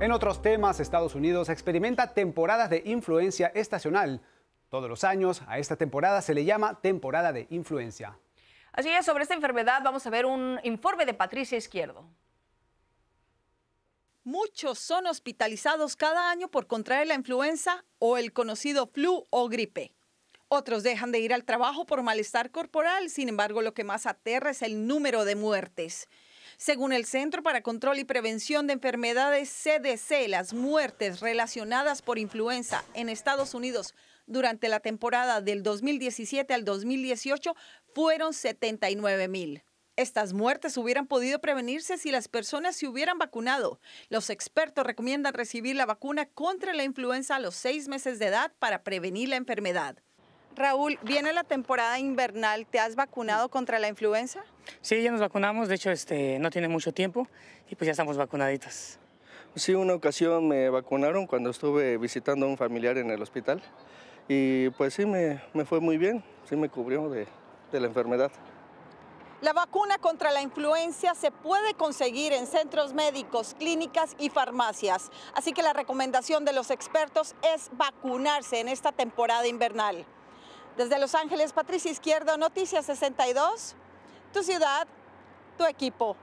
En otros temas, Estados Unidos experimenta temporadas de influencia estacional. Todos los años a esta temporada se le llama temporada de influencia. Así es, sobre esta enfermedad vamos a ver un informe de Patricia Izquierdo. Muchos son hospitalizados cada año por contraer la influenza o el conocido flu o gripe. Otros dejan de ir al trabajo por malestar corporal, sin embargo lo que más aterra es el número de muertes. Según el Centro para Control y Prevención de Enfermedades CDC, las muertes relacionadas por influenza en Estados Unidos durante la temporada del 2017 al 2018 fueron 79 mil. Estas muertes hubieran podido prevenirse si las personas se hubieran vacunado. Los expertos recomiendan recibir la vacuna contra la influenza a los seis meses de edad para prevenir la enfermedad. Raúl, viene la temporada invernal, ¿te has vacunado contra la influenza? Sí, ya nos vacunamos, de hecho este, no tiene mucho tiempo y pues ya estamos vacunaditas. Sí, una ocasión me vacunaron cuando estuve visitando a un familiar en el hospital y pues sí, me, fue muy bien, sí me cubrió de la enfermedad. La vacuna contra la influenza se puede conseguir en centros médicos, clínicas y farmacias, así que la recomendación de los expertos es vacunarse en esta temporada invernal. Desde Los Ángeles, Patricia Izquierdo, Noticias 62, tu ciudad, tu equipo.